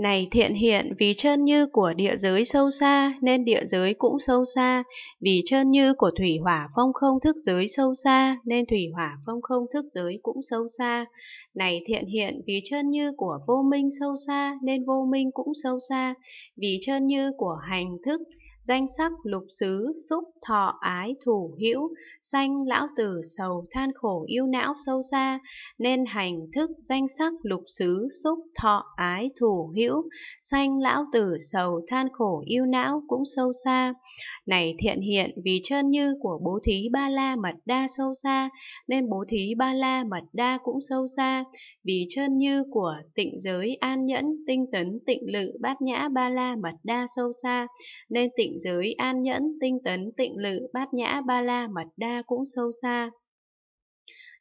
Này thiện hiện vì chân như của địa giới sâu xa nên địa giới cũng sâu xa, vì chân như của thủy hỏa phong không thức giới sâu xa nên thủy hỏa phong không thức giới cũng sâu xa. Này thiện hiện vì chân như của vô minh sâu xa nên vô minh cũng sâu xa, vì chân như của hành thức, danh sắc, lục xứ, xúc, thọ, ái, thủ, hữu, sanh, lão tử, sầu, than khổ, yêu não sâu xa nên hành thức, danh sắc, lục xứ, xúc, thọ, ái, thủ, hữu hữu, sanh lão tử sầu than khổ yêu não cũng sâu xa. Này thiện hiện vì chân như của bố thí ba la mật đa sâu xa, nên bố thí ba la mật đa cũng sâu xa. Vì chân như của tịnh giới an nhẫn, tinh tấn, tịnh lự, bát nhã ba la mật đa sâu xa, nên tịnh giới an nhẫn, tinh tấn, tịnh lự, bát nhã ba la mật đa cũng sâu xa.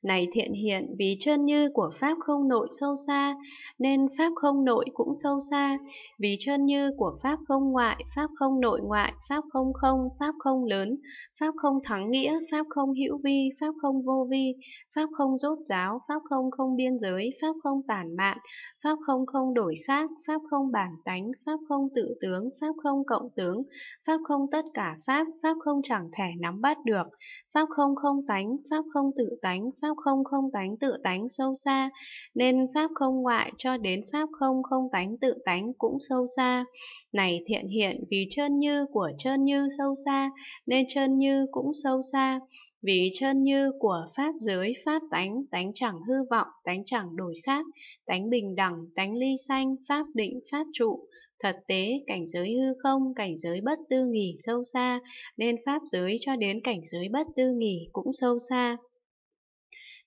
Này thiện hiện vì chân như của Pháp không nội sâu xa, nên Pháp không nội cũng sâu xa. Vì chân như của Pháp không ngoại, Pháp không nội ngoại, Pháp không không, Pháp không lớn, Pháp không thắng nghĩa, Pháp không hữu vi, Pháp không vô vi, Pháp không rốt giáo, Pháp không không biên giới, Pháp không tản mạn, Pháp không không đổi khác, Pháp không bản tánh, Pháp không tự tướng, Pháp không cộng tướng, Pháp không tất cả Pháp, Pháp không chẳng thể nắm bắt được, Pháp không không tánh, Pháp không tự tánh, Pháp pháp không không tánh tự tánh sâu xa, nên pháp không ngoại cho đến pháp không không tánh tự tánh cũng sâu xa. Này thiện hiện vì chân như của chân như sâu xa, nên chân như cũng sâu xa. Vì chân như của pháp giới pháp tánh, tánh chẳng hư vọng, tánh chẳng đổi khác, tánh bình đẳng, tánh ly sanh, pháp định, pháp trụ, thật tế, cảnh giới hư không, cảnh giới bất tư nghỉ sâu xa, nên pháp giới cho đến cảnh giới bất tư nghỉ cũng sâu xa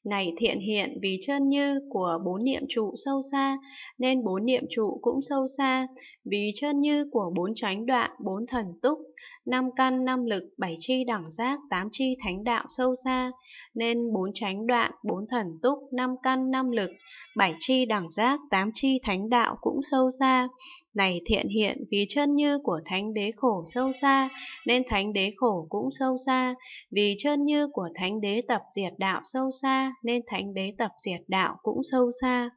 này thiện hiện vì chân như của bốn niệm trụ sâu xa, nên bốn niệm trụ cũng sâu xa, vì chân như của bốn chánh đoạn, bốn thần túc, năm căn, năm lực, bảy chi đẳng giác, tám chi thánh đạo sâu xa, nên bốn chánh đoạn, bốn thần túc, năm căn, năm lực, bảy chi đẳng giác, tám chi thánh đạo cũng sâu xa, này thiện hiện vì chân như của thánh đế khổ sâu xa, nên thánh đế khổ cũng sâu xa, vì chân như của thánh đế tập diệt đạo sâu xa, nên thánh đế tập diệt đạo cũng sâu xa.